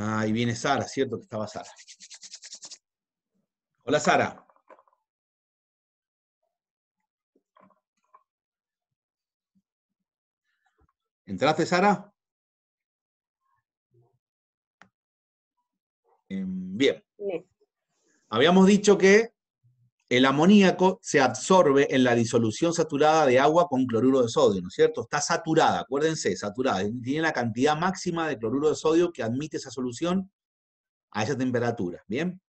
Ahí viene Sara, ¿cierto que estaba Sara? Hola Sara. ¿Entraste, Sara? Em, bien. Habíamos dicho que el amoníaco se absorbe en la disolución saturada de agua con cloruro de sodio, ¿no es cierto? Está saturada, acuérdense, saturada. Tiene la cantidad máxima de cloruro de sodio que admite esa solución a esa temperatura, ¿bien?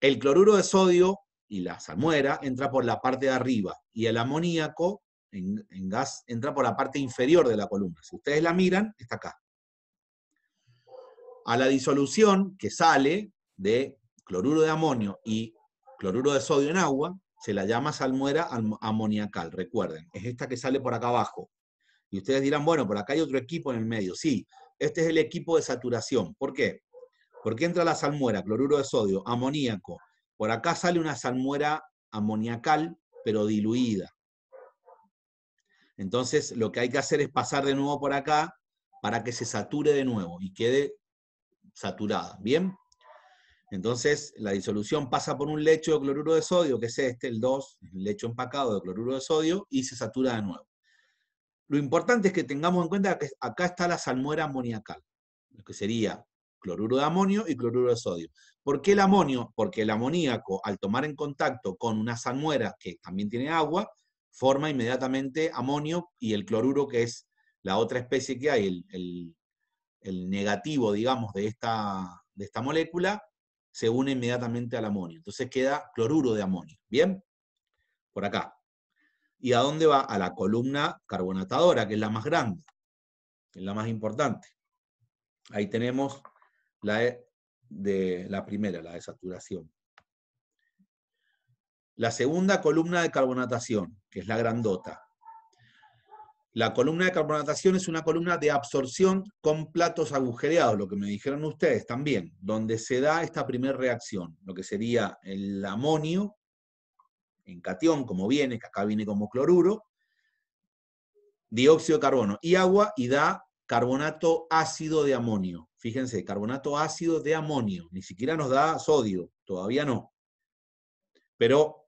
El cloruro de sodio y la salmuera entra por la parte de arriba y el amoníaco en, en gas entra por la parte inferior de la columna. Si ustedes la miran, está acá. A la disolución que sale de cloruro de amonio y cloruro de sodio en agua, se la llama salmuera amoniacal, recuerden, es esta que sale por acá abajo. Y ustedes dirán, bueno, por acá hay otro equipo en el medio. Sí, este es el equipo de saturación. ¿Por qué? Porque entra la salmuera, cloruro de sodio, amoníaco. Por acá sale una salmuera amoniacal, pero diluida. Entonces, lo que hay que hacer es pasar de nuevo por acá para que se sature de nuevo y quede saturada. ¿Bien? Entonces, la disolución pasa por un lecho de cloruro de sodio, que es este, el 2, el lecho empacado de cloruro de sodio, y se satura de nuevo. Lo importante es que tengamos en cuenta que acá está la salmuera amoniacal, lo que sería cloruro de amonio y cloruro de sodio. ¿Por qué el amonio? Porque el amoníaco, al tomar en contacto con una salmuera que también tiene agua, forma inmediatamente amonio y el cloruro, que es la otra especie que hay, el, el, negativo, digamos, de esta molécula, se une inmediatamente al amonio. Entonces queda cloruro de amonio. ¿Bien? Por acá. ¿Y a dónde va? A la columna carbonatadora, que es la más grande, es la más importante. Ahí tenemos la e de la primera, la de saturación. La segunda columna de carbonatación, que es la grandota, la columna de carbonatación es una columna de absorción con platos agujereados, lo que me dijeron ustedes también, donde se da esta primera reacción, lo que sería el amonio en catión, como viene, que acá viene como cloruro, dióxido de carbono y agua y da carbonato ácido de amonio. Fíjense, carbonato ácido de amonio, ni siquiera nos da sodio, todavía no. Pero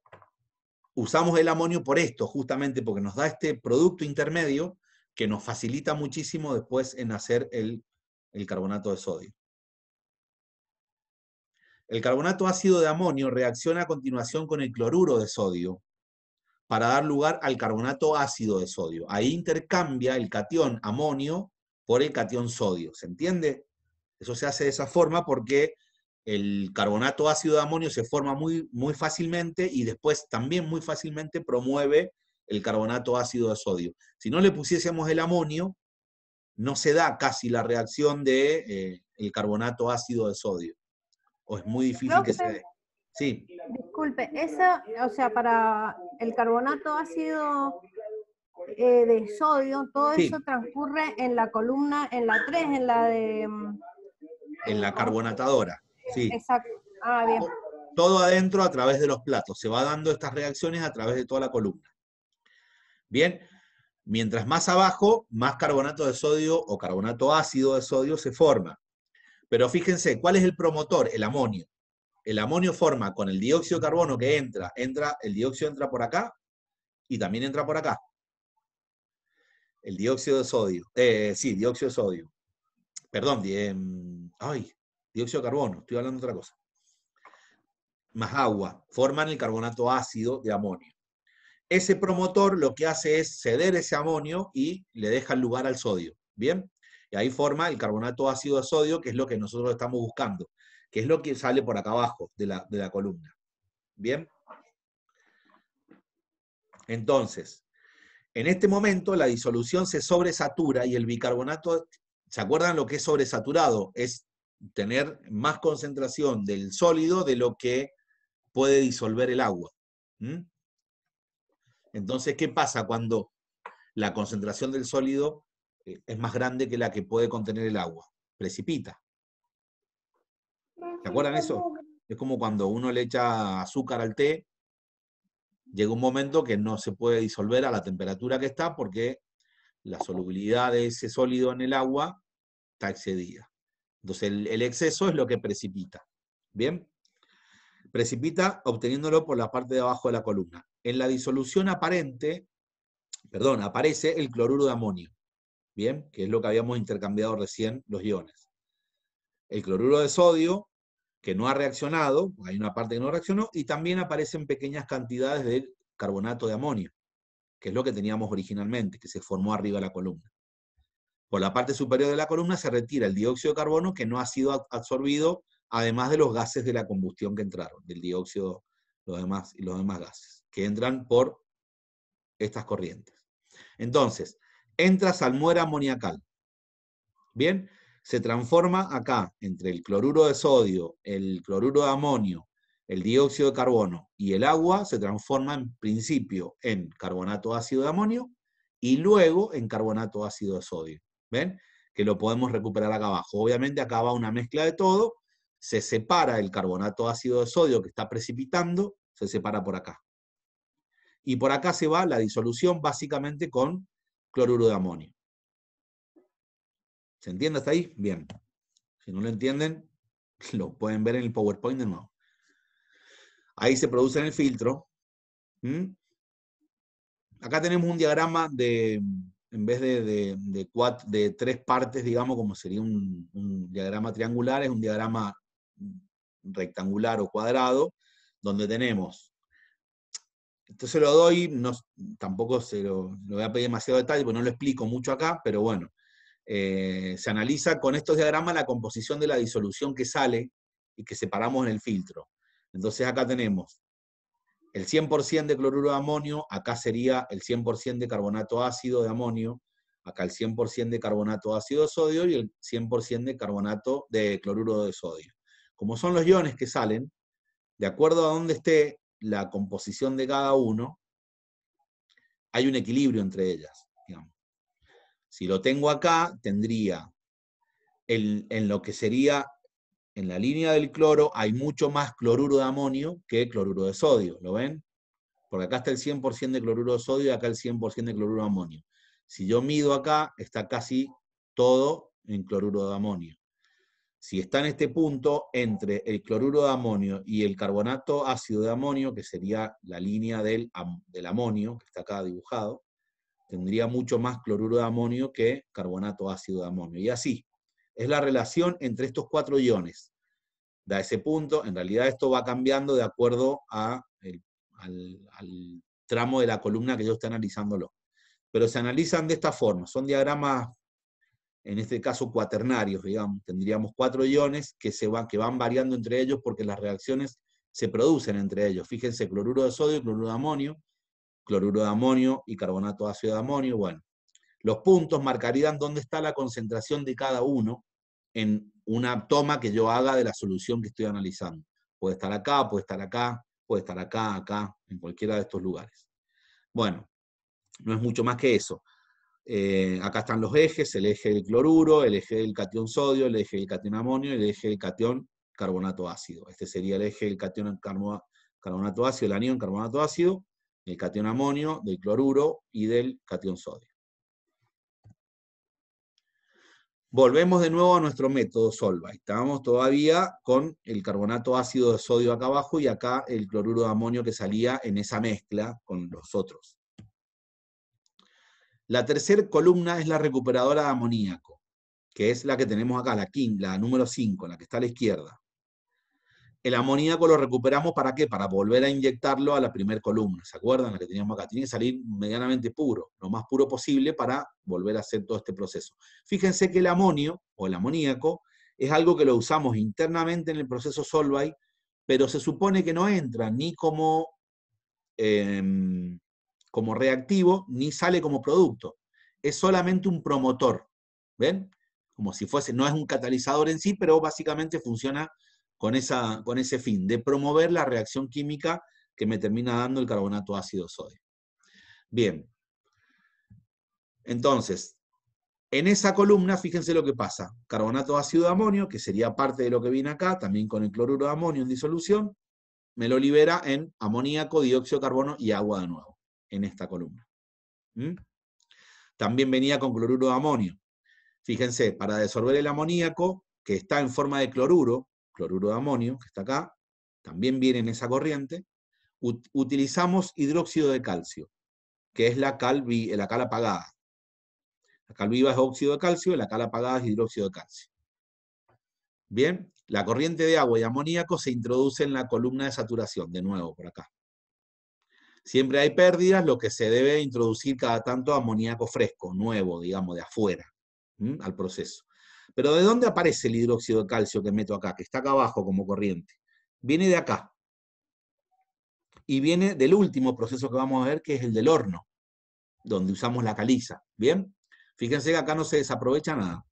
usamos el amonio por esto, justamente porque nos da este producto intermedio que nos facilita muchísimo después en hacer el, carbonato de sodio. El carbonato ácido de amonio reacciona a continuación con el cloruro de sodio para dar lugar al carbonato ácido de sodio. Ahí intercambia el cation amonio por el cation sodio. ¿Se entiende? Eso se hace de esa forma porque el carbonato ácido de amonio se forma muy, muy fácilmente y después también muy fácilmente promueve el carbonato ácido de sodio. Si no le pusiésemos el amonio, no se da casi la reacción de eh, el carbonato ácido de sodio. O es muy difícil que se dé. Sí. Disculpe, esa, o sea, para el carbonato ácido eh, de sodio, todo eso transcurre en la columna, en la 3, en la de... Mm, en la carbonatadora. Sí. Exacto. Ah, bien. Todo adentro a través de los platos. Se va dando estas reacciones a través de toda la columna. Bien, mientras más abajo, más carbonato de sodio o carbonato ácido de sodio se forma. Pero fíjense, ¿cuál es el promotor? El amonio. El amonio forma con el dióxido de carbono que entra, entra, el dióxido entra por acá y también entra por acá. El dióxido de sodio, eh, sí, dióxido de sodio. Perdón, em, ay, dióxido de carbono, estoy hablando de otra cosa, más agua, forman el carbonato ácido de amonio. Ese promotor lo que hace es ceder ese amonio y le deja lugar al sodio, ¿bien? Y ahí forma el carbonato ácido de sodio, que es lo que nosotros estamos buscando, que es lo que sale por acá abajo de la, de la columna, ¿bien? Entonces, en este momento la disolución se sobresatura y el bicarbonato, ¿se acuerdan lo que es sobresaturado? Es tener más concentración del sólido de lo que puede disolver el agua. Entonces, ¿qué pasa cuando la concentración del sólido eh, es más grande que la que puede contener el agua? Precipita. ¿Se acuerdan eso? Es como cuando uno le echa azúcar al té, llega un momento que no se puede disolver a la temperatura que está porque la solubilidad de ese sólido en el agua está excedida. Entonces el, exceso es lo que precipita. ¿Bien? Precipita obteniéndolo por la parte de abajo de la columna. En la disolución aparente, perdón, aparece el cloruro de amonio. ¿Bien? Que es lo que habíamos intercambiado recién los iones. El cloruro de sodio, que no ha reaccionado, hay una parte que no reaccionó, y también aparecen pequeñas cantidades de carbonato de amonio, que es lo que teníamos originalmente, que se formó arriba de la columna por la parte superior de la columna se retira el dióxido de carbono que no ha sido absorbido, además de los gases de la combustión que entraron, del dióxido los demás, y los demás gases, que entran por estas corrientes. Entonces, entra salmuera amoniacal. Bien, se transforma acá entre el cloruro de sodio, el cloruro de amonio, el dióxido de carbono y el agua, se transforma en principio en carbonato ácido de amonio y luego en carbonato ácido de sodio. ¿Ven? Que lo podemos recuperar acá abajo. Obviamente acá va una mezcla de todo, se separa el carbonato ácido de sodio que está precipitando, se separa por acá. Y por acá se va la disolución básicamente con cloruro de amonio. ¿Se entiende hasta ahí? Bien. Si no lo entienden, lo pueden ver en el PowerPoint de nuevo. Ahí se produce en el filtro. ¿Mm? Acá tenemos un diagrama de, en vez de, tres partes, digamos, como sería un, diagrama triangular, es un diagrama rectangular o cuadrado, donde tenemos... Esto se lo doy, no, tampoco se lo, voy a pedir demasiado detalle, porque no lo explico mucho acá, pero bueno, eh, se analiza con estos diagramas la composición de la disolución que sale y que separamos en el filtro. Entonces acá tenemos el 100% de cloruro de amonio, acá sería el 100% de carbonato ácido de amonio, acá el 100% de carbonato ácido de sodio y el 100% de carbonato de cloruro de sodio. Como son los iones que salen, de acuerdo a dónde esté la composición de cada uno, hay un equilibrio entre ellas. Si lo tengo acá, tendría en lo que sería en la línea del cloro hay mucho más cloruro de amonio que cloruro de sodio, ¿lo ven? Porque acá está el 100% de cloruro de sodio y acá el 100% de cloruro de amonio. Si yo mido acá, está casi todo en cloruro de amonio. Si está en este punto, entre el cloruro de amonio y el carbonato ácido de amonio, que sería la línea del, amonio, que está acá dibujado, tendría mucho más cloruro de amonio que carbonato ácido de amonio. Y así, es la relación entre estos cuatro iones. Da ese punto, en realidad esto va cambiando de acuerdo al, tramo de la columna que yo esté analizándolo. Pero se analizan de esta forma, son diagramas en este caso cuaternarios, digamos, tendríamos cuatro iones que, se van, variando entre ellos porque las reacciones se producen entre ellos. Fíjense, cloruro de sodio, cloruro de amonio, cloruro de amonio y carbonato de ácido de amonio, bueno, los puntos marcarían dónde está la concentración de cada uno en una toma que yo haga de la solución que estoy analizando. Puede estar acá, puede estar acá, puede estar acá, acá, en cualquiera de estos lugares. Bueno, no es mucho más que eso. Eh, acá están los ejes, el eje del cloruro, el eje del catión sodio, el eje del catión amonio el eje del catión carbonato ácido. Este sería el eje del catión carbonato ácido, el anión carbonato ácido, el catión amonio, del cloruro y del catión sodio. Volvemos de nuevo a nuestro método Solvay. Estábamos todavía con el carbonato ácido de sodio acá abajo y acá el cloruro de amonio que salía en esa mezcla con los otros. La tercera columna es la recuperadora de amoníaco, que es la que tenemos acá, la, la número 5, la que está a la izquierda. El amoníaco lo recuperamos para qué? Para volver a inyectarlo a la primera columna, ¿se acuerdan? La que teníamos acá. Tiene que salir medianamente puro, lo más puro posible para volver a hacer todo este proceso. Fíjense que el amonio o el amoníaco es algo que lo usamos internamente en el proceso Solvay, pero se supone que no entra ni como, em, como reactivo ni sale como producto. Es solamente un promotor, ¿ven? Como si fuese, no es un catalizador en sí, pero básicamente funciona con, esa, con ese fin, de promover la reacción química que me termina dando el carbonato ácido sodio. Bien, entonces, en esa columna, fíjense lo que pasa. Carbonato ácido de amonio, que sería parte de lo que viene acá, también con el cloruro de amonio en disolución, me lo libera en amoníaco, dióxido de carbono y agua de nuevo, en esta columna. ¿Mm? También venía con cloruro de amonio. Fíjense, para desorber el amoníaco, que está en forma de cloruro, cloruro de amonio, que está acá, también viene en esa corriente, utilizamos hidróxido de calcio, que es la cal, eh, la apagada. La cal viva es óxido de calcio, la cal apagada es hidróxido de calcio. Bien, la corriente de agua y amoníaco se introduce en la columna de saturación, de nuevo por acá. Siempre hay pérdidas, lo que se debe introducir cada tanto amoníaco fresco, nuevo, digamos, de afuera, al proceso. Pero ¿de dónde aparece el hidróxido de calcio que meto acá, que está acá abajo como corriente? Viene de acá. Y viene del último proceso que vamos a ver, que es el del horno, donde usamos la caliza. ¿Bien? Fíjense que acá no se desaprovecha nada.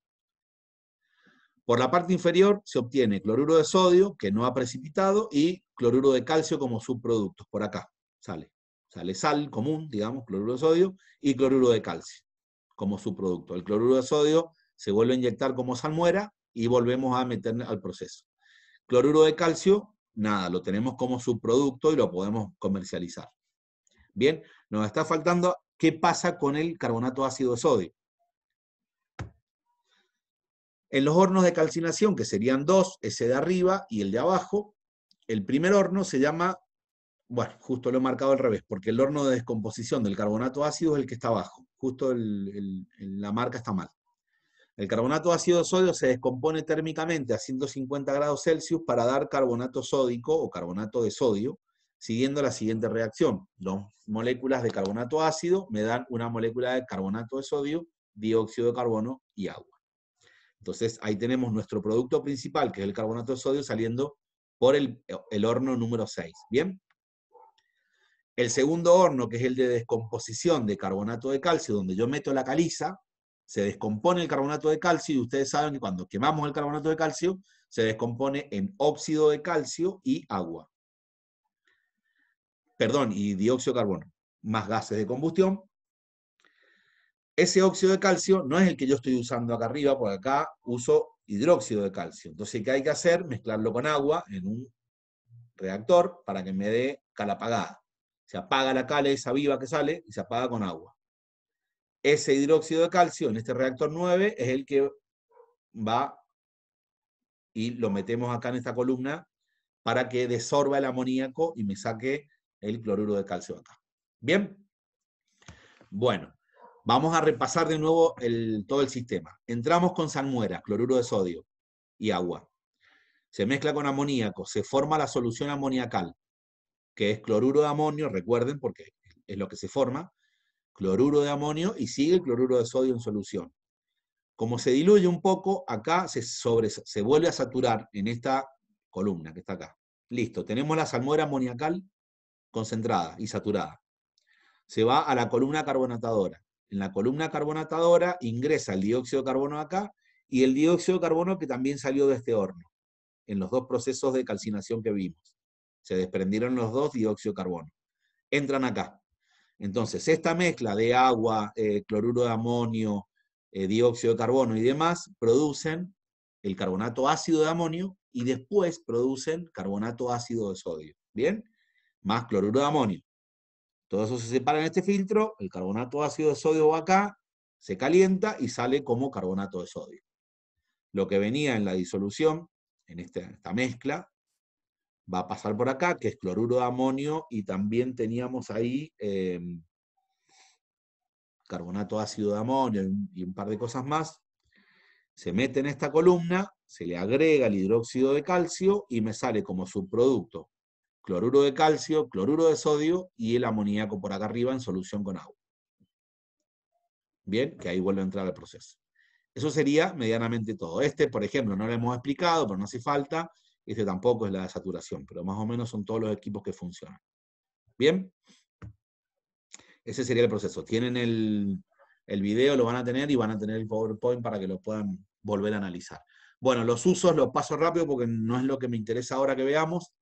Por la parte inferior se obtiene cloruro de sodio, que no ha precipitado, y cloruro de calcio como subproductos. Por acá sale. Sale sal común, digamos, cloruro de sodio, y cloruro de calcio como subproducto. El cloruro de sodio se vuelve a inyectar como salmuera y volvemos a meter al proceso. Cloruro de calcio, nada, lo tenemos como subproducto y lo podemos comercializar. Bien, nos está faltando qué pasa con el carbonato ácido de sodio. En los hornos de calcinación, que serían dos, ese de arriba y el de abajo, el primer horno se llama, bueno, justo lo he marcado al revés, porque el horno de descomposición del carbonato ácido es el que está abajo, justo la marca está mal. El carbonato de ácido sodio se descompone térmicamente a 150 grados Celsius para dar carbonato sódico o carbonato de sodio, siguiendo la siguiente reacción. Dos moléculas de carbonato ácido me dan una molécula de carbonato de sodio, dióxido de carbono y agua. Entonces ahí tenemos nuestro producto principal, que es el carbonato de sodio, saliendo por el, el horno número 6. ¿Bien? El segundo horno, que es el de descomposición de carbonato de calcio, donde yo meto la caliza, se descompone el carbonato de calcio y ustedes saben que cuando quemamos el carbonato de calcio, se descompone en óxido de calcio y agua. Perdón, y dióxido de carbono, más gases de combustión. Ese óxido de calcio no es el que yo estoy usando acá arriba, porque acá uso hidróxido de calcio. Entonces, ¿qué hay que hacer? Mezclarlo con agua en un reactor para que me dé cal apagada. Se apaga la cal esa viva que sale y se apaga con agua. Ese hidróxido de calcio en este reactor 9 es el que va y lo metemos acá en esta columna para que desorba el amoníaco y me saque el cloruro de calcio acá. ¿Bien? Bueno, vamos a repasar de nuevo el, todo el sistema. Entramos con salmuera, cloruro de sodio y agua. Se mezcla con amoníaco, se forma la solución amoniacal, que es cloruro de amonio, recuerden, porque es lo que se forma, cloruro de amonio y sigue el cloruro de sodio en solución. Como se diluye un poco, acá se, se vuelve a saturar en esta columna que está acá. Listo, tenemos la salmuera amoniacal concentrada y saturada. Se va a la columna carbonatadora. En la columna carbonatadora ingresa el dióxido de carbono acá y el dióxido de carbono que también salió de este horno, en los dos procesos de calcinación que vimos. Se desprendieron los dos dióxido de carbono. Entran acá. Entonces, esta mezcla de agua, eh, cloruro de amonio, eh, dióxido de carbono y demás, producen el carbonato ácido de amonio y después producen carbonato ácido de sodio. ¿Bien? Más cloruro de amonio. Todo eso se separa en este filtro, el carbonato ácido de sodio va acá, se calienta y sale como carbonato de sodio. Lo que venía en la disolución, en este, esta mezcla, va a pasar por acá, que es cloruro de amonio, y también teníamos ahí em, carbonato ácido de amonio y un par de cosas más. Se mete en esta columna, se le agrega el hidróxido de calcio y me sale como subproducto cloruro de calcio, cloruro de sodio y el amoníaco por acá arriba en solución con agua. Bien, que ahí vuelve a entrar el proceso. Eso sería medianamente todo. Este, por ejemplo, no lo hemos explicado, pero no hace falta este tampoco es la de saturación, pero más o menos son todos los equipos que funcionan. Bien, ese sería el proceso. Tienen el, el video, lo van a tener y van a tener el PowerPoint para que lo puedan volver a analizar. Bueno, los usos los paso rápido porque no es lo que me interesa ahora que veamos.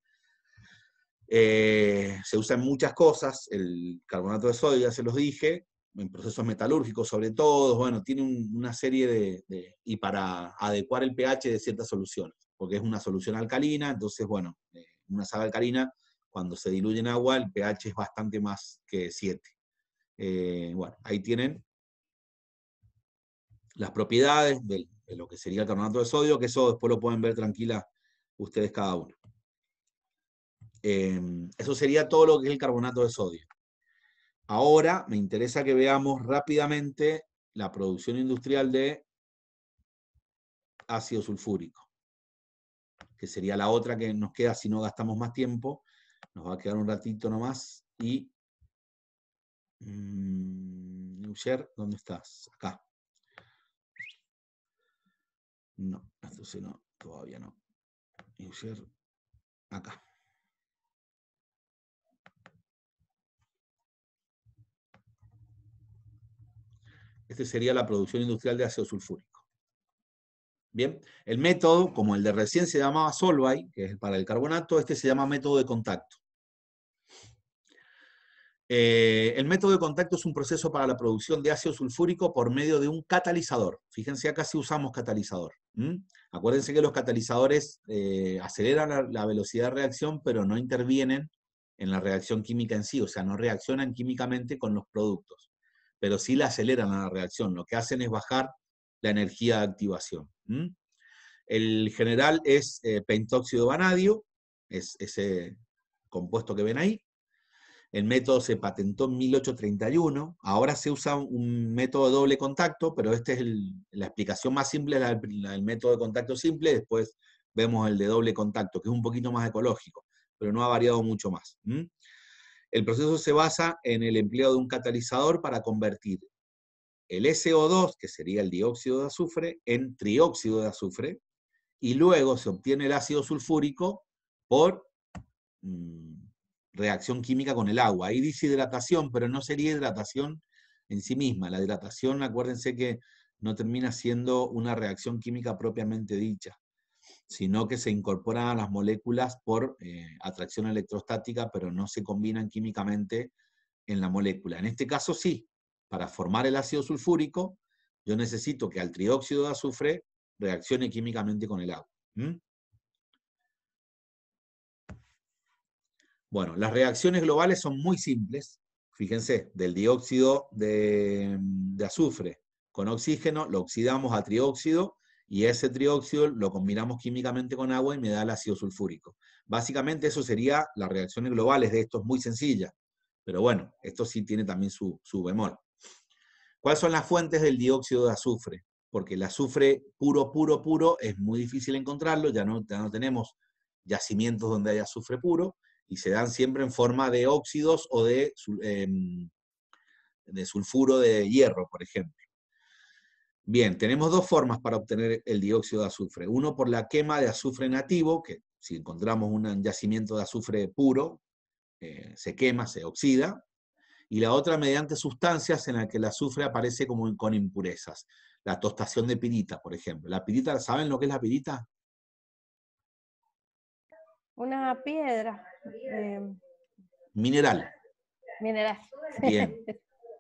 Eh, se se en muchas cosas, el carbonato de sodio, ya se los dije, en procesos metalúrgicos sobre todo, bueno, tiene una serie de, y para adecuar el pH de ciertas soluciones porque es una solución alcalina, entonces, bueno, en eh, una sal alcalina, cuando se diluye en agua, el pH es bastante más que 7. Eh, bueno, ahí tienen las propiedades de, lo que sería el carbonato de sodio, que eso después lo pueden ver tranquila ustedes cada uno. Em, eso sería todo lo que es el carbonato de sodio. Ahora me interesa que veamos rápidamente la producción industrial de ácido sulfúrico que sería la otra que nos queda si no gastamos más tiempo. Nos va a quedar un ratito nomás. Y. Newsher mm, ¿dónde estás? Acá. No, entonces no, todavía no. Newsher acá. Este sería la producción industrial de ácido sulfúrico. Bien, el método, como el de recién se llamaba Solvay, que es para el carbonato, este se llama método de contacto. Eh, el método de contacto es un proceso para la producción de ácido sulfúrico por medio de un catalizador. Fíjense, acá si usamos catalizador. Acuérdense que los catalizadores eh, aceleran la, la, velocidad de reacción, pero no intervienen en la reacción química en sí, o sea, no reaccionan químicamente con los productos, pero sí la aceleran a la reacción. Lo que hacen es bajar la energía de activación. El general es eh, pentóxido vanadio, es ese compuesto que ven ahí. El método se patentó en 1831. Ahora se usa un método de doble contacto, pero esta es la explicación más simple, la, el método de contacto simple. Después vemos el de doble contacto, que es un poquito más ecológico, pero no ha variado mucho más. El proceso se basa en el empleo de un catalizador para convertir el SO2, que sería el dióxido de azufre, en trióxido de azufre, y luego se obtiene el ácido sulfúrico por mm, reacción química con el agua. dice deshidratación, pero no sería hidratación en sí misma. La hidratación, acuérdense que no termina siendo una reacción química propiamente dicha, sino que se incorporan a las moléculas por eh, atracción electrostática, pero no se combinan químicamente en la molécula. En este caso sí, para formar el ácido sulfúrico, yo necesito que al trióxido de azufre reaccione químicamente con el agua. Bueno, las reacciones globales son muy simples. Fíjense, del dióxido de, azufre con oxígeno lo oxidamos a trióxido y ese trióxido lo combinamos químicamente con agua y me da el ácido sulfúrico. Básicamente eso sería las reacciones globales de esto, es muy sencilla, pero bueno, esto sí tiene también su, su bemol. ¿Cuáles son las fuentes del dióxido de azufre? Porque el azufre puro, puro, puro es muy difícil encontrarlo, ya no, tenemos yacimientos donde haya azufre puro y se dan siempre en forma de óxidos o em, de, sulfuro de hierro, por ejemplo. Bien, tenemos dos formas para obtener el dióxido de azufre. Uno por la quema de azufre nativo, que si encontramos un yacimiento de azufre puro, eh, se quema, se oxida y la otra mediante sustancias en las que el azufre aparece como con impurezas. La tostación de pirita, por ejemplo. ¿La pirita, saben lo que es la pirita? Una piedra. Eh, mineral. Mineral. Bien,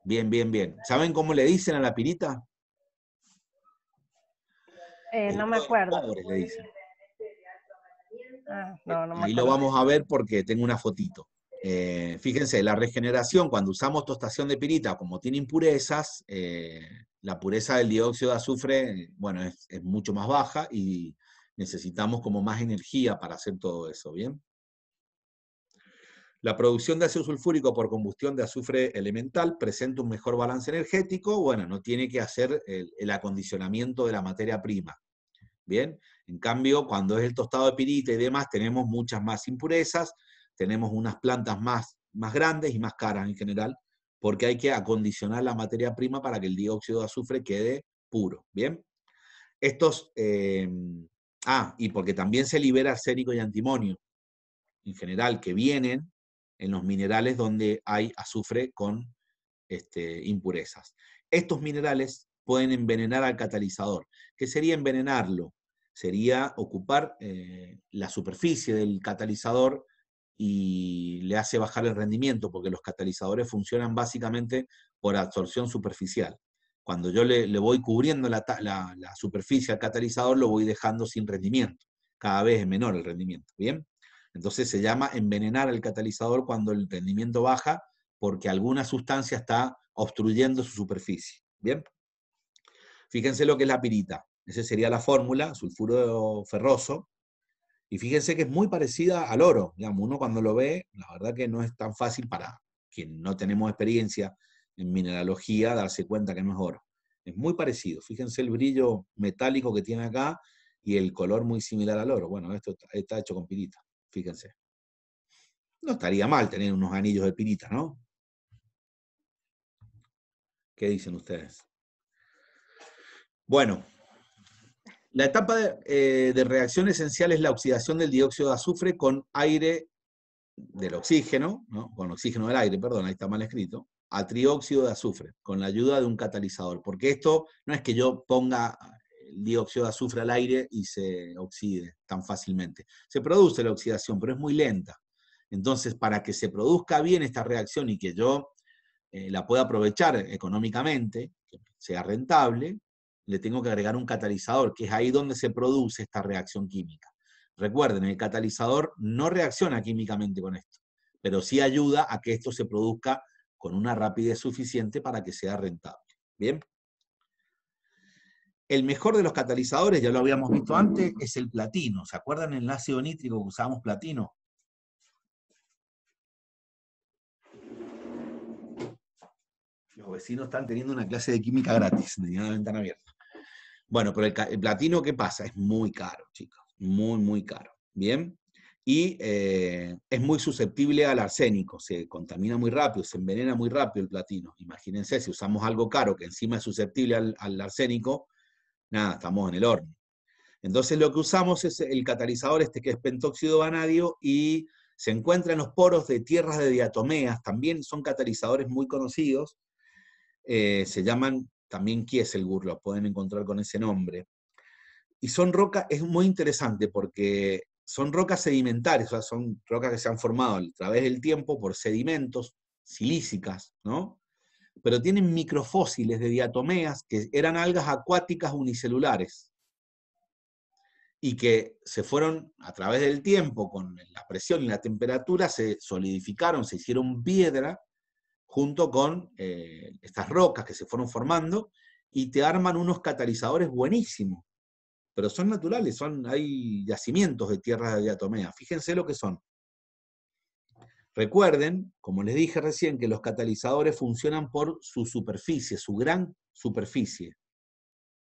bien, bien, bien. ¿Saben cómo le dicen a la pirita? Eh, no me acuerdo. Ah, Ahí lo vamos a ver porque tengo una fotito. Eh, fíjense, la regeneración, cuando usamos tostación de pirita, como tiene impurezas, eh, la pureza del dióxido de azufre, es, mucho más baja y necesitamos como más energía para hacer todo eso, ¿bien? La producción de ácido sulfúrico por combustión de azufre elemental presenta un mejor balance energético, bueno, no tiene que hacer el, acondicionamiento de la materia prima, ¿bien? En cambio, cuando es el tostado de pirita y demás, tenemos muchas más impurezas, tenemos unas plantas más, más grandes y más caras en general, porque hay que acondicionar la materia prima para que el dióxido de azufre quede puro. Bien. Estos, em, ah, y porque también se libera arsénico y antimonio, en general, que vienen en los minerales donde hay azufre con este, impurezas. Estos minerales pueden envenenar al catalizador. ¿Qué sería envenenarlo? Sería ocupar eh, la superficie del catalizador y le hace bajar el rendimiento, porque los catalizadores funcionan básicamente por absorción superficial. Cuando yo le, voy cubriendo la, superficie al catalizador, lo voy dejando sin rendimiento. Cada vez es menor el rendimiento, ¿bien? Entonces se llama envenenar al catalizador cuando el rendimiento baja porque alguna sustancia está obstruyendo su superficie, ¿bien? Fíjense lo que es la pirita. Esa sería la fórmula, sulfuro ferroso, y fíjense que es muy parecida al oro, digamos, uno cuando lo ve, la verdad que no es tan fácil para quien no tenemos experiencia en mineralogía darse cuenta que no es oro. Es muy parecido, fíjense el brillo metálico que tiene acá y el color muy similar al oro. Bueno, esto está hecho con pirita, fíjense. No estaría mal tener unos anillos de pirita, ¿no? ¿Qué dicen ustedes? Bueno, la etapa eh, de, reacción esencial es la oxidación del dióxido de azufre con aire del oxígeno, con oxígeno del aire, perdón, ahí está mal escrito, a trióxido de azufre, con la ayuda de un catalizador. Porque esto no es que yo ponga el dióxido de azufre al aire y se oxide tan fácilmente. Se produce la oxidación, pero es muy lenta. Entonces, para que se produzca bien esta reacción y que yo eh, la pueda aprovechar económicamente, que sea rentable, le tengo que agregar un catalizador, que es ahí donde se produce esta reacción química. Recuerden, el catalizador no reacciona químicamente con esto, pero sí ayuda a que esto se produzca con una rapidez suficiente para que sea rentable. ¿Bien? El mejor de los catalizadores, ya lo habíamos visto antes, es el platino. ¿Se acuerdan el ácido nítrico que usábamos platino? Los vecinos están teniendo una clase de química gratis, tenían la ventana abierta. Bueno, pero el, platino, ¿qué pasa? Es muy caro, chicos, muy, muy caro, ¿bien? Y eh, es muy susceptible al arsénico, se contamina muy rápido, se envenena muy rápido el platino. Imagínense, si usamos algo caro que encima es susceptible al, arsénico, nada, estamos en el horno. Entonces lo que usamos es el catalizador este que es pentóxido vanadio y se encuentra en los poros de tierras de diatomeas, también son catalizadores muy conocidos, eh, se llaman también Kieselgur, lo pueden encontrar con ese nombre. Y son rocas, es muy interesante porque son rocas sedimentarias, son rocas que se han formado a través del tiempo por sedimentos, silícicas, ¿no? Pero tienen microfósiles de diatomeas que eran algas acuáticas unicelulares y que se fueron a través del tiempo con la presión y la temperatura, se solidificaron, se hicieron piedra junto con eh, estas rocas que se fueron formando y te arman unos catalizadores buenísimos. Pero son naturales, son, hay yacimientos de tierras de diatomea. Fíjense lo que son. Recuerden, como les dije recién, que los catalizadores funcionan por su superficie, su gran superficie,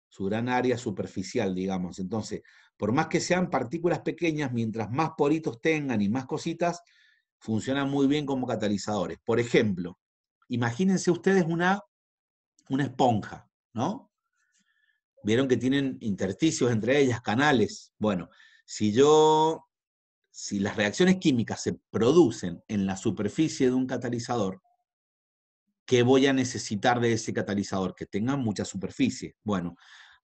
su gran área superficial, digamos. Entonces, por más que sean partículas pequeñas, mientras más poritos tengan y más cositas, funcionan muy bien como catalizadores. Por ejemplo, imagínense ustedes una, una esponja, ¿no? Vieron que tienen intersticios entre ellas, canales. Bueno, si yo, si las reacciones químicas se producen en la superficie de un catalizador, ¿qué voy a necesitar de ese catalizador? Que tenga mucha superficie. Bueno,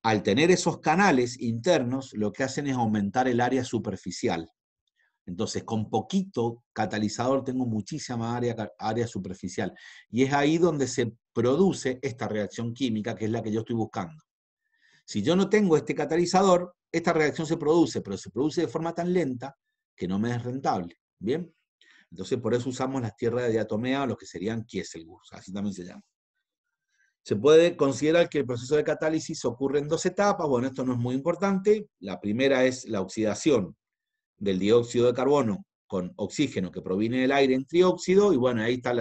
al tener esos canales internos, lo que hacen es aumentar el área superficial. Entonces, con poquito catalizador tengo muchísima área, superficial. Y es ahí donde se produce esta reacción química, que es la que yo estoy buscando. Si yo no tengo este catalizador, esta reacción se produce, pero se produce de forma tan lenta que no me es rentable. ¿Bien? Entonces, por eso usamos las tierras de diatomea, los que serían Kieselguss, así también se llama. Se puede considerar que el proceso de catálisis ocurre en dos etapas. Bueno, esto no es muy importante. La primera es la oxidación del dióxido de carbono con oxígeno que proviene del aire en trióxido, y bueno, ahí está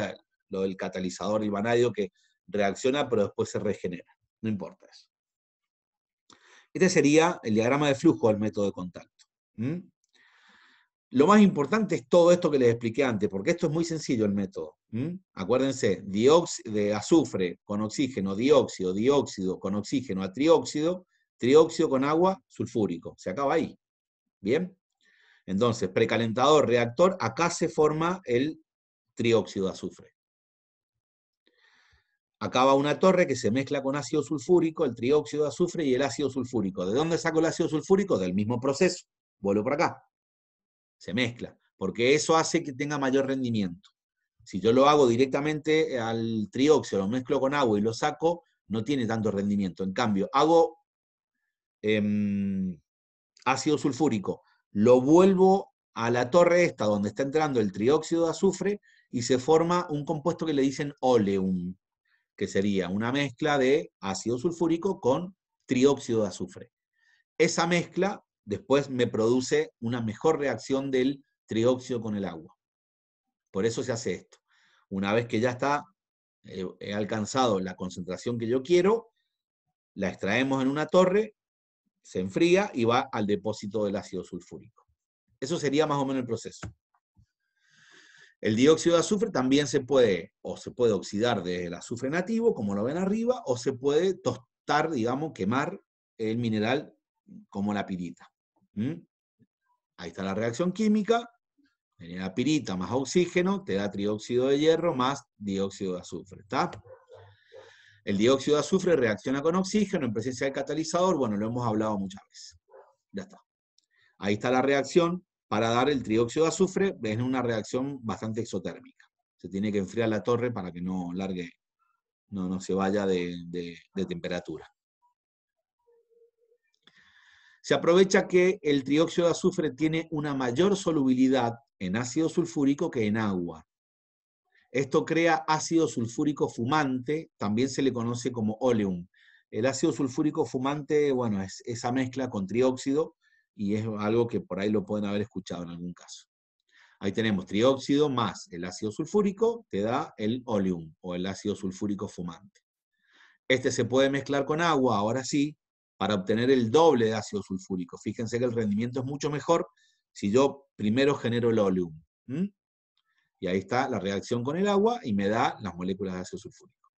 lo del catalizador, el vanadio que reacciona, pero después se regenera. No importa eso. Este sería el diagrama de flujo del método de contacto. Lo más importante es todo esto que les expliqué antes, porque esto es muy sencillo el método. acuérdense Acuérdense, de azufre con oxígeno, dióxido, dióxido con oxígeno a trióxido, trióxido con agua, sulfúrico. Se acaba ahí. ¿Bien? Entonces, precalentador, reactor, acá se forma el trióxido de azufre. Acá va una torre que se mezcla con ácido sulfúrico, el trióxido de azufre y el ácido sulfúrico. ¿De dónde saco el ácido sulfúrico? Del mismo proceso. Vuelvo por acá. Se mezcla, porque eso hace que tenga mayor rendimiento. Si yo lo hago directamente al trióxido, lo mezclo con agua y lo saco, no tiene tanto rendimiento. En cambio, hago em, ácido sulfúrico, lo vuelvo a la torre esta donde está entrando el trióxido de azufre y se forma un compuesto que le dicen oleum, que sería una mezcla de ácido sulfúrico con trióxido de azufre. Esa mezcla después me produce una mejor reacción del trióxido con el agua. Por eso se hace esto. Una vez que ya está, eh, he alcanzado la concentración que yo quiero, la extraemos en una torre se enfría y va al depósito del ácido sulfúrico. Eso sería más o menos el proceso. El dióxido de azufre también se puede, o se puede oxidar desde el azufre nativo, como lo ven arriba, o se puede tostar, digamos, quemar el mineral como la pirita. Ahí está la reacción química, la pirita más oxígeno te da trióxido de hierro más dióxido de azufre, ¿está? El dióxido de azufre reacciona con oxígeno en presencia del catalizador, bueno, lo hemos hablado muchas veces. Ya está. Ahí está la reacción para dar el trióxido de azufre, es una reacción bastante exotérmica. Se tiene que enfriar la torre para que no largue, no, no se vaya de, de temperatura. Se aprovecha que el trióxido de azufre tiene una mayor solubilidad en ácido sulfúrico que en agua. Esto crea ácido sulfúrico fumante, también se le conoce como oleum. El ácido sulfúrico fumante, bueno, es esa mezcla con trióxido y es algo que por ahí lo pueden haber escuchado en algún caso. Ahí tenemos trióxido más el ácido sulfúrico, te da el oleum o el ácido sulfúrico fumante. Este se puede mezclar con agua, ahora sí, para obtener el doble de ácido sulfúrico. Fíjense que el rendimiento es mucho mejor si yo primero genero el oleum. Y ahí está la reacción con el agua y me da las moléculas de ácido sulfúrico.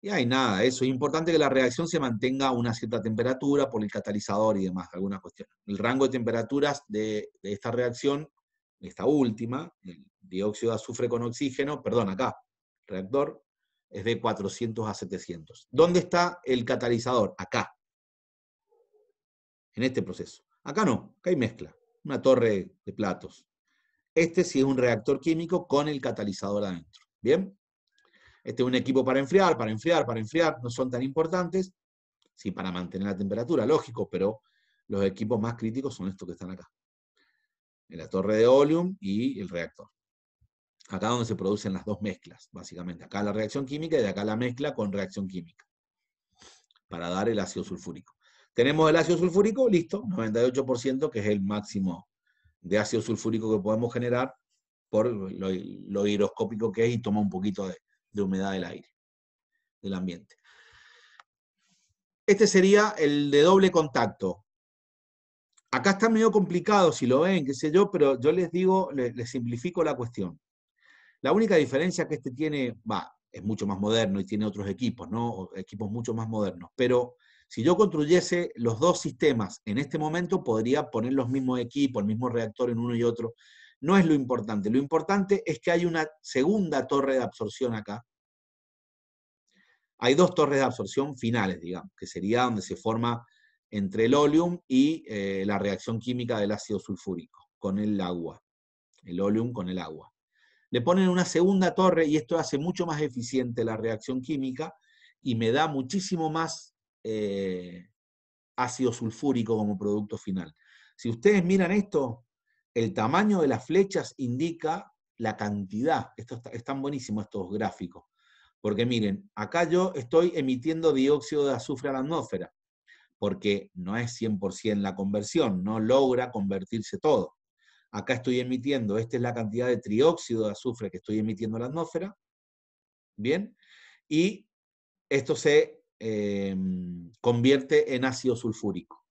Y hay nada, eso. Es importante que la reacción se mantenga a una cierta temperatura por el catalizador y demás, alguna cuestión. El rango de temperaturas de, esta reacción, esta última, el dióxido de azufre con oxígeno, perdón, acá, reactor, es de 400 a 700. ¿Dónde está el catalizador? Acá. En este proceso. Acá no, acá hay mezcla. Una torre de platos. Este sí es un reactor químico con el catalizador adentro. ¿Bien? Este es un equipo para enfriar, para enfriar, para enfriar, no son tan importantes. Sí, para mantener la temperatura, lógico, pero los equipos más críticos son estos que están acá. En la torre de oleum y el reactor. Acá donde se producen las dos mezclas, básicamente. Acá la reacción química y de acá la mezcla con reacción química. Para dar el ácido sulfúrico. Tenemos el ácido sulfúrico, listo, 98%, que es el máximo de ácido sulfúrico que podemos generar por lo, higroscópico que es y toma un poquito de, humedad del aire, del ambiente. Este sería el de doble contacto. Acá está medio complicado si lo ven, qué sé yo, pero yo les digo, les, simplifico la cuestión. La única diferencia que este tiene, va, es mucho más moderno y tiene otros equipos, ¿no? Equipos mucho más modernos, pero si yo construyese los dos sistemas en este momento, podría poner los mismos equipos, el mismo reactor en uno y otro. No es lo importante. Lo importante es que hay una segunda torre de absorción acá. Hay dos torres de absorción finales, digamos, que sería donde se forma entre el óleum y eh, la reacción química del ácido sulfúrico con el agua. El óleum con el agua. Le ponen una segunda torre y esto hace mucho más eficiente la reacción química y me da muchísimo más eh, ácido sulfúrico como producto final. Si ustedes miran esto, el tamaño de las flechas indica la cantidad. Esto están buenísimos estos gráficos. Porque miren, acá yo estoy emitiendo dióxido de azufre a la atmósfera, porque no es 100% la conversión, no logra convertirse todo. Acá estoy emitiendo, esta es la cantidad de trióxido de azufre que estoy emitiendo a la atmósfera, ¿bien? Y esto se Em, convierte en ácido sulfúrico.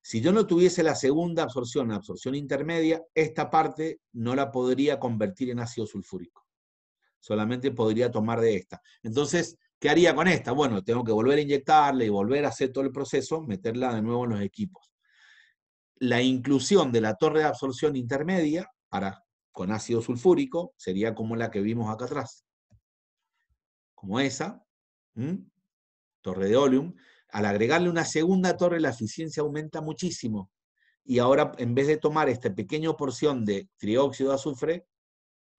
Si yo no tuviese la segunda absorción, la absorción intermedia, esta parte no la podría convertir en ácido sulfúrico. Solamente podría tomar de esta. Entonces, ¿qué haría con esta? Bueno, tengo que volver a inyectarla y volver a hacer todo el proceso, meterla de nuevo en los equipos. La inclusión de la torre de absorción intermedia para, con ácido sulfúrico sería como la que vimos acá atrás. Como esa torre de óleo al agregarle una segunda torre la eficiencia aumenta muchísimo. Y ahora, en vez de tomar esta pequeña porción de trióxido de azufre,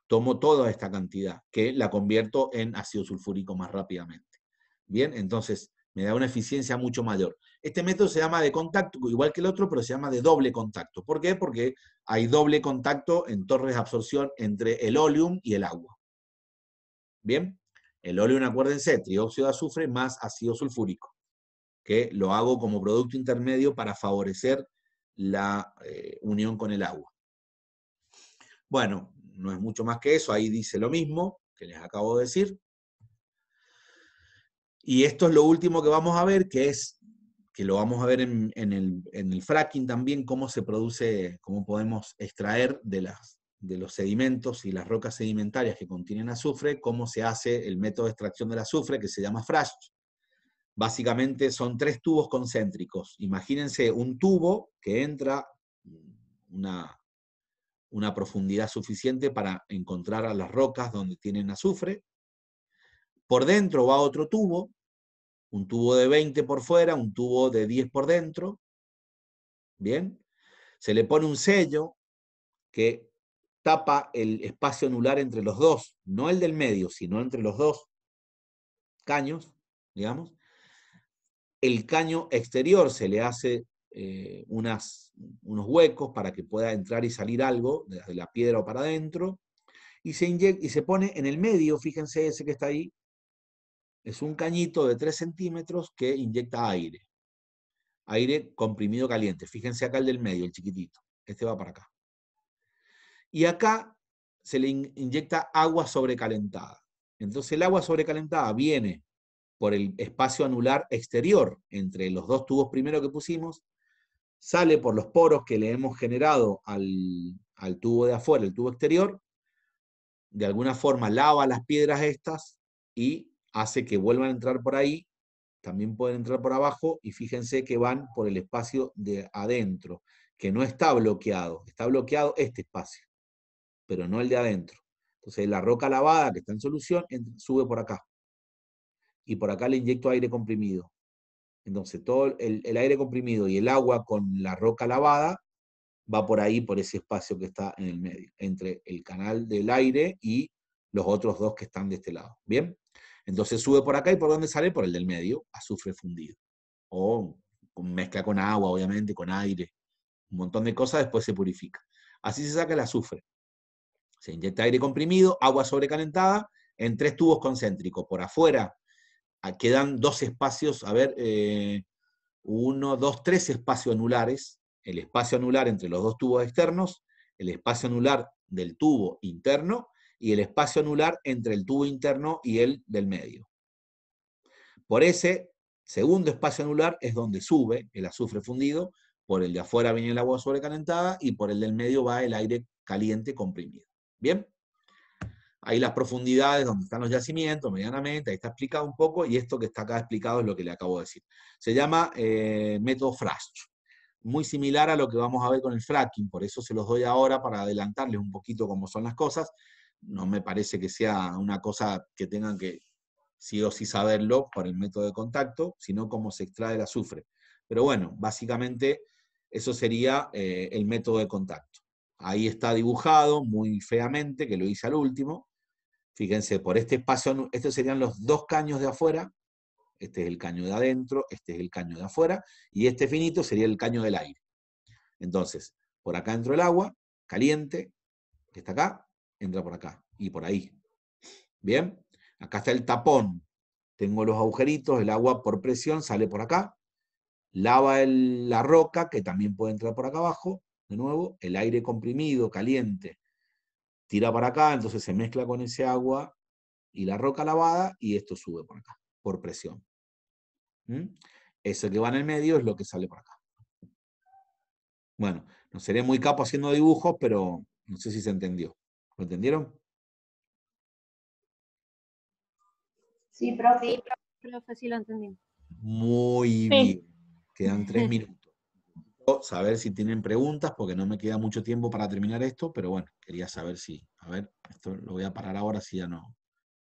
tomo toda esta cantidad, que la convierto en ácido sulfúrico más rápidamente. Bien, entonces me da una eficiencia mucho mayor. Este método se llama de contacto, igual que el otro, pero se llama de doble contacto. ¿Por qué? Porque hay doble contacto en torres de absorción entre el óleo y el agua. ¿Bien? El óleo, acuérdense, trióxido de azufre más ácido sulfúrico, que lo hago como producto intermedio para favorecer la eh, unión con el agua. Bueno, no es mucho más que eso, ahí dice lo mismo que les acabo de decir. Y esto es lo último que vamos a ver, que es, que lo vamos a ver en el, fracking también, cómo se produce, cómo podemos extraer de las, de los sedimentos y las rocas sedimentarias que contienen azufre, cómo se hace el método de extracción del azufre que se llama frash. Básicamente son tres tubos concéntricos. Imagínense un tubo que entra una, una profundidad suficiente para encontrar a las rocas donde tienen azufre. Por dentro va otro tubo, un tubo de 20 por fuera, un tubo de 10 por dentro. Bien, se le pone un sello que tapa el espacio anular entre los dos, no el del medio, sino entre los dos caños, digamos. El caño exterior se le hace eh, unos huecos para que pueda entrar y salir algo, desde la piedra o para adentro, y se, inyecta, y se pone en el medio, fíjense ese que está ahí, es un cañito de 3 centímetros que inyecta aire, aire comprimido caliente. Fíjense acá el del medio, el chiquitito, este va para acá. Y acá se le inyecta agua sobrecalentada. Entonces el agua sobrecalentada viene por el espacio anular exterior entre los dos tubos primero que pusimos, sale por los poros que le hemos generado al, al tubo de afuera, el tubo exterior, de alguna forma lava las piedras estas y hace que vuelvan a entrar por ahí, también pueden entrar por abajo y fíjense que van por el espacio de adentro, que no está bloqueado, está bloqueado este espacio pero no el de adentro. Entonces la roca lavada que está en solución sube por acá. Y por acá le inyecto aire comprimido. Entonces todo el, el aire comprimido y el agua con la roca lavada va por ahí, por ese espacio que está en el medio, entre el canal del aire y los otros dos que están de este lado. ¿Bien? Entonces sube por acá y por dónde sale? Por el del medio, azufre fundido. O mezcla con agua, obviamente, con aire, un montón de cosas, después se purifica. Así se saca el azufre. Se inyecta aire comprimido, agua sobrecalentada, en tres tubos concéntricos. Por afuera ah, quedan dos espacios, a ver, eh, uno, dos, tres espacios anulares. El espacio anular entre los dos tubos externos, el espacio anular del tubo interno y el espacio anular entre el tubo interno y el del medio. Por ese segundo espacio anular es donde sube el azufre fundido, por el de afuera viene el agua sobrecalentada y por el del medio va el aire caliente comprimido. Bien, ahí las profundidades donde están los yacimientos, medianamente, ahí está explicado un poco, y esto que está acá explicado es lo que le acabo de decir. Se llama eh, método flash, muy similar a lo que vamos a ver con el fracking, por eso se los doy ahora para adelantarles un poquito cómo son las cosas. No me parece que sea una cosa que tengan que sí o sí saberlo por el método de contacto, sino cómo se extrae el azufre. Pero bueno, básicamente eso sería eh, el método de contacto. Ahí está dibujado muy feamente, que lo hice al último. Fíjense, por este espacio, estos serían los dos caños de afuera. Este es el caño de adentro, este es el caño de afuera, y este finito sería el caño del aire. Entonces, por acá entró el agua, caliente, que está acá, entra por acá y por ahí. Bien, acá está el tapón. Tengo los agujeritos, el agua por presión sale por acá, lava la roca, que también puede entrar por acá abajo, de nuevo, el aire comprimido, caliente, tira para acá, entonces se mezcla con ese agua y la roca lavada y esto sube por acá, por presión. ¿Mm? Eso que va en el medio es lo que sale por acá. Bueno, no seré muy capo haciendo dibujos, pero no sé si se entendió. ¿Lo entendieron? Sí, profe. sí lo entendí. Muy bien. Quedan tres minutos. saber si tienen preguntas, porque no me queda mucho tiempo para terminar esto, pero bueno, quería saber si, a ver, esto lo voy a parar ahora si ya no,